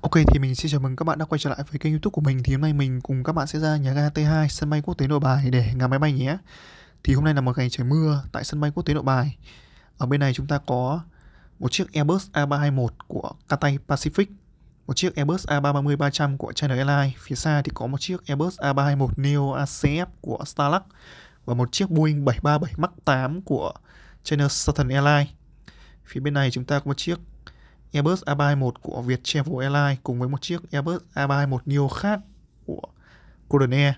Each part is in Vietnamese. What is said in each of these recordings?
Ok thì mình xin chào mừng các bạn đã quay trở lại với kênh youtube của mình Thì hôm nay mình cùng các bạn sẽ ra nhà ga T2 sân bay quốc tế nội bài để ngắm máy bay nhé Thì hôm nay là một ngày trời mưa tại sân bay quốc tế nội bài Ở bên này chúng ta có một chiếc Airbus A321 của Cathay Pacific Một chiếc Airbus A330-300 của China Airlines Phía xa thì có một chiếc Airbus A321 Neo ACF của Starlux Và một chiếc Boeing 737 MAX 8 của China Southern Airlines Phía bên này chúng ta có một chiếc Airbus A321 của Vietjet Airlines cùng với một chiếc Airbus A321 Neo khác của Golden Air.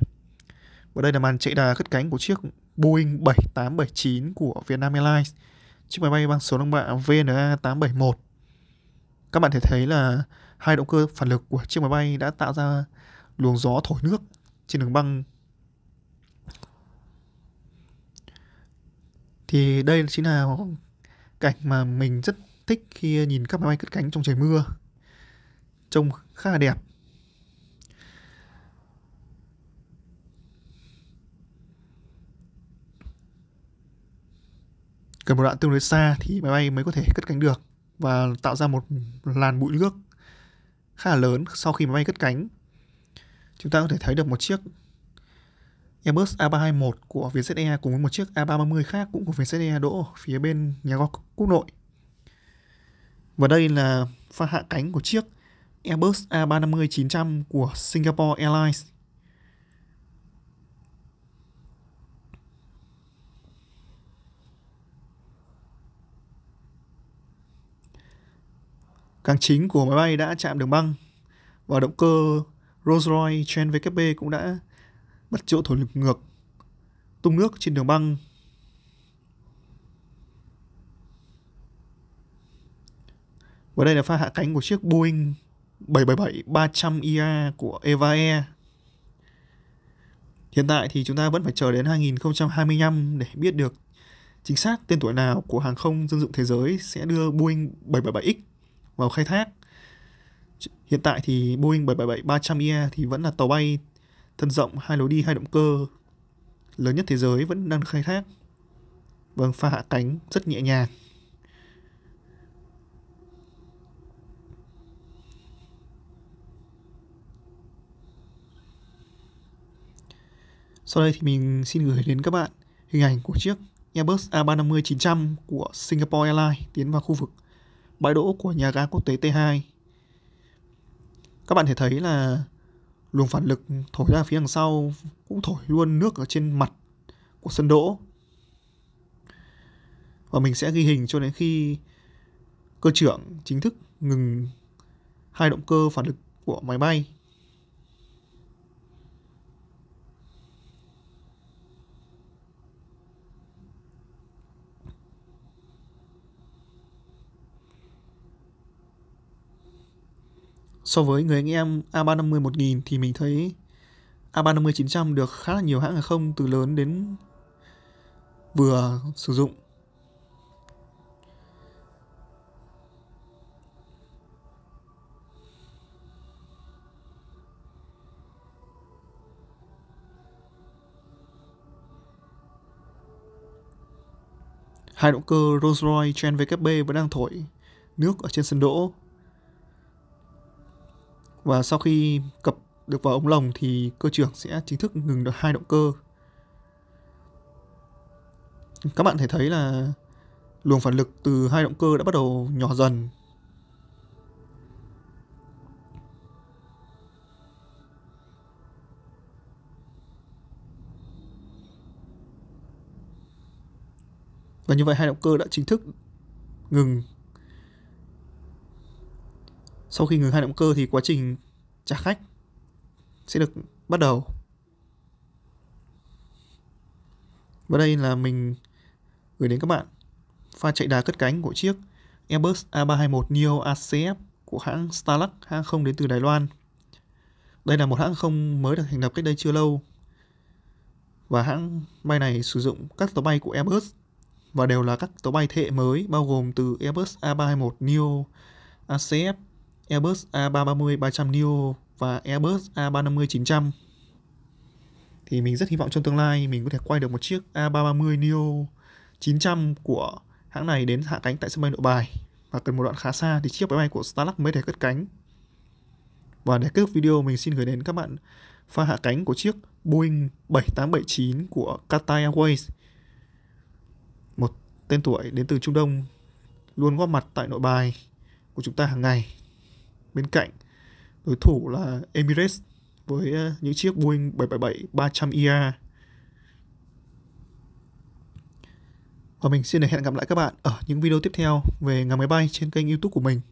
Và đây là màn chạy đà cất cánh của chiếc Boeing 7879 của Vietnam Airlines, chiếc máy bay mang số đăng bạ VNA 871. Các bạn thể thấy là hai động cơ phản lực của chiếc máy bay đã tạo ra luồng gió thổi nước trên đường băng. Thì đây chính là cảnh mà mình rất thích khi nhìn các máy bay cất cánh trong trời mưa trông khá là đẹp cần một đoạn tương đối xa thì máy bay mới có thể cất cánh được và tạo ra một làn bụi nước khá là lớn sau khi máy bay cất cánh. Chúng ta có thể thấy được một chiếc Airbus A321 của Vietjet Air cùng với một chiếc A330 khác cũng của Vietjet Air đỗ ở phía bên nhà ga quốc nội. Và đây là pha hạ cánh của chiếc Airbus A350-900 của Singapore Airlines. Càng chính của máy bay đã chạm đường băng và động cơ Rolls-Royce Trent VKB cũng đã bật chỗ thổi lực ngược tung nước trên đường băng Và đây là pha hạ cánh của chiếc Boeing 777-300ER của Eva Air. Hiện tại thì chúng ta vẫn phải chờ đến 2025 để biết được chính xác tên tuổi nào của hàng không dân dụng thế giới sẽ đưa Boeing 777X vào khai thác. Hiện tại thì Boeing 777-300ER thì vẫn là tàu bay thân rộng hai lối đi hai động cơ lớn nhất thế giới vẫn đang khai thác. Vâng, pha hạ cánh rất nhẹ nhàng. Sau đây thì mình xin gửi đến các bạn hình ảnh của chiếc Airbus A350-900 của Singapore Airlines tiến vào khu vực bãi đỗ của nhà ga quốc tế T2. Các bạn thể thấy là luồng phản lực thổi ra phía đằng sau cũng thổi luôn nước ở trên mặt của sân đỗ. Và mình sẽ ghi hình cho đến khi cơ trưởng chính thức ngừng hai động cơ phản lực của máy bay so với người anh em A350 1000 thì mình thấy A350 900 được khá là nhiều hãng hàng không từ lớn đến vừa sử dụng. Hai động cơ Rolls-Royce Trent VKB vẫn đang thổi nước ở trên sân đỗ và sau khi cập được vào ống lồng thì cơ trưởng sẽ chính thức ngừng được hai động cơ. Các bạn thể thấy là luồng phản lực từ hai động cơ đã bắt đầu nhỏ dần. Và như vậy hai động cơ đã chính thức ngừng sau khi ngừng hai động cơ thì quá trình trả khách sẽ được bắt đầu. Và đây là mình gửi đến các bạn pha chạy đà cất cánh của chiếc Airbus A321neo ACF của hãng Starlux, hãng không đến từ Đài Loan. Đây là một hãng không mới được thành lập cách đây chưa lâu. Và hãng bay này sử dụng các tàu bay của Airbus và đều là các tàu bay thế hệ mới bao gồm từ Airbus A321neo ACF Airbus A330-300neo và Airbus A350-900. Thì mình rất hy vọng trong tương lai mình có thể quay được một chiếc A330neo 900 của hãng này đến hạ cánh tại sân bay Nội Bài và cần một đoạn khá xa thì chiếc máy bay của Starlux mới thể cất cánh. Và để kết thúc video mình xin gửi đến các bạn pha hạ cánh của chiếc Boeing 7879 của Qatar Airways. Một tên tuổi đến từ Trung Đông luôn góp mặt tại nội bài của chúng ta hàng ngày bên cạnh đối thủ là Emirates với ờ, những chiếc Boeing 777-300ER. Và mình xin để hẹn gặp lại các bạn ở những video tiếp theo về ngành máy bay trên kênh youtube của mình.